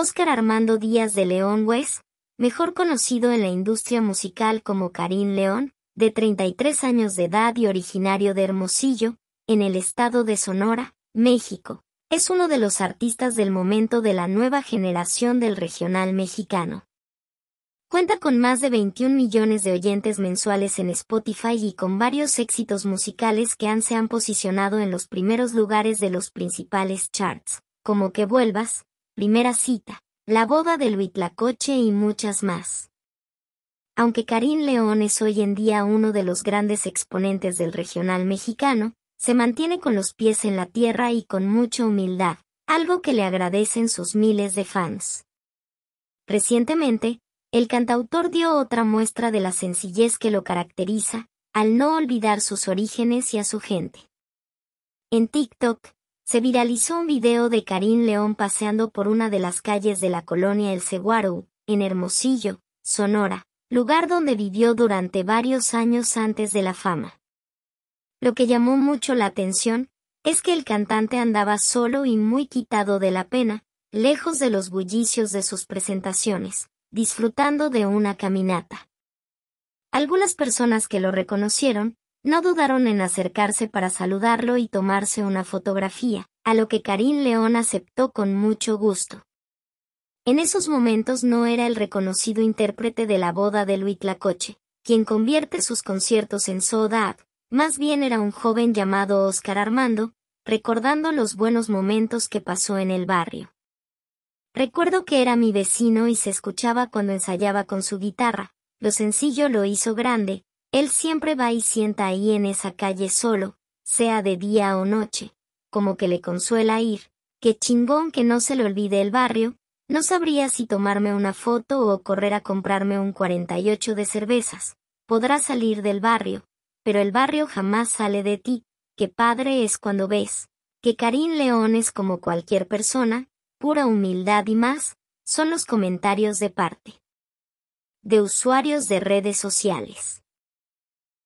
Óscar Armando Díaz de León West, mejor conocido en la industria musical como Karim León, de 33 años de edad y originario de Hermosillo, en el estado de Sonora, México, es uno de los artistas del momento de la nueva generación del regional mexicano. Cuenta con más de 21 millones de oyentes mensuales en Spotify y con varios éxitos musicales que han se han posicionado en los primeros lugares de los principales charts, como Que Vuelvas, primera cita, la boda del Huitlacoche y muchas más. Aunque Karim León es hoy en día uno de los grandes exponentes del regional mexicano, se mantiene con los pies en la tierra y con mucha humildad, algo que le agradecen sus miles de fans. Recientemente, el cantautor dio otra muestra de la sencillez que lo caracteriza, al no olvidar sus orígenes y a su gente. En TikTok, se viralizó un video de Karim León paseando por una de las calles de la colonia El Ceguaru, en Hermosillo, Sonora, lugar donde vivió durante varios años antes de la fama. Lo que llamó mucho la atención, es que el cantante andaba solo y muy quitado de la pena, lejos de los bullicios de sus presentaciones, disfrutando de una caminata. Algunas personas que lo reconocieron, no dudaron en acercarse para saludarlo y tomarse una fotografía, a lo que Karim León aceptó con mucho gusto. En esos momentos no era el reconocido intérprete de la boda de Luis Tlacoche, quien convierte sus conciertos en soda más bien era un joven llamado Oscar Armando, recordando los buenos momentos que pasó en el barrio. Recuerdo que era mi vecino y se escuchaba cuando ensayaba con su guitarra, lo sencillo lo hizo grande, él siempre va y sienta ahí en esa calle solo, sea de día o noche, como que le consuela ir, que chingón que no se le olvide el barrio, no sabría si tomarme una foto o correr a comprarme un 48 de cervezas, podrá salir del barrio, pero el barrio jamás sale de ti, que padre es cuando ves, que Karim León es como cualquier persona, pura humildad y más, son los comentarios de parte. De usuarios de redes sociales.